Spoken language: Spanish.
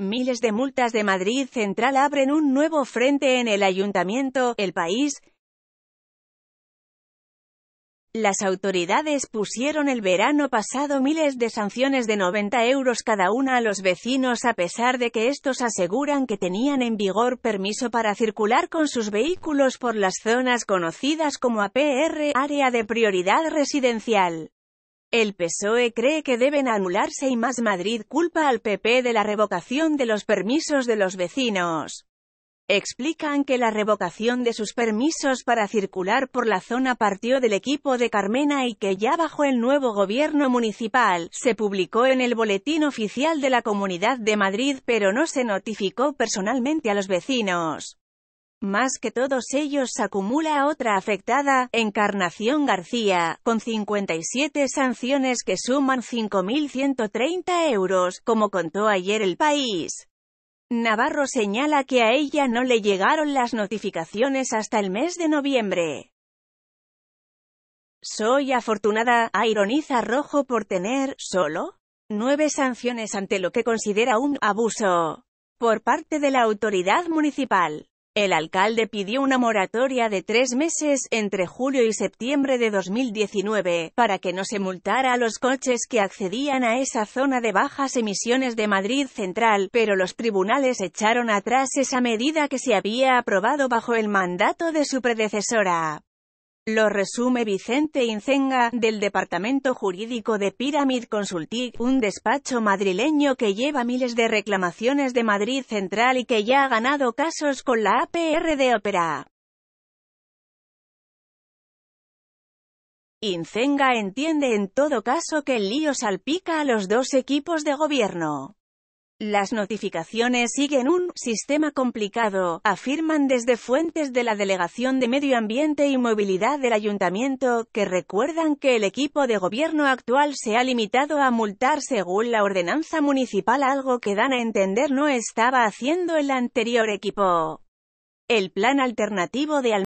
Miles de multas de Madrid Central abren un nuevo frente en el ayuntamiento, el país. Las autoridades pusieron el verano pasado miles de sanciones de 90 euros cada una a los vecinos a pesar de que estos aseguran que tenían en vigor permiso para circular con sus vehículos por las zonas conocidas como APR, área de prioridad residencial. El PSOE cree que deben anularse y más Madrid culpa al PP de la revocación de los permisos de los vecinos. Explican que la revocación de sus permisos para circular por la zona partió del equipo de Carmena y que ya bajo el nuevo gobierno municipal, se publicó en el Boletín Oficial de la Comunidad de Madrid pero no se notificó personalmente a los vecinos. Más que todos ellos acumula otra afectada, Encarnación García, con 57 sanciones que suman 5.130 euros, como contó ayer el país. Navarro señala que a ella no le llegaron las notificaciones hasta el mes de noviembre. Soy afortunada, ironiza Rojo por tener, solo, nueve sanciones ante lo que considera un abuso por parte de la autoridad municipal. El alcalde pidió una moratoria de tres meses entre julio y septiembre de 2019, para que no se multara a los coches que accedían a esa zona de bajas emisiones de Madrid Central, pero los tribunales echaron atrás esa medida que se había aprobado bajo el mandato de su predecesora. Lo resume Vicente Incenga, del Departamento Jurídico de Pyramid Consulting, un despacho madrileño que lleva miles de reclamaciones de Madrid Central y que ya ha ganado casos con la APR de Opera. Incenga entiende en todo caso que el lío salpica a los dos equipos de gobierno. Las notificaciones siguen un sistema complicado, afirman desde fuentes de la Delegación de Medio Ambiente y Movilidad del Ayuntamiento, que recuerdan que el equipo de gobierno actual se ha limitado a multar según la ordenanza municipal, algo que dan a entender no estaba haciendo el anterior equipo. El plan alternativo de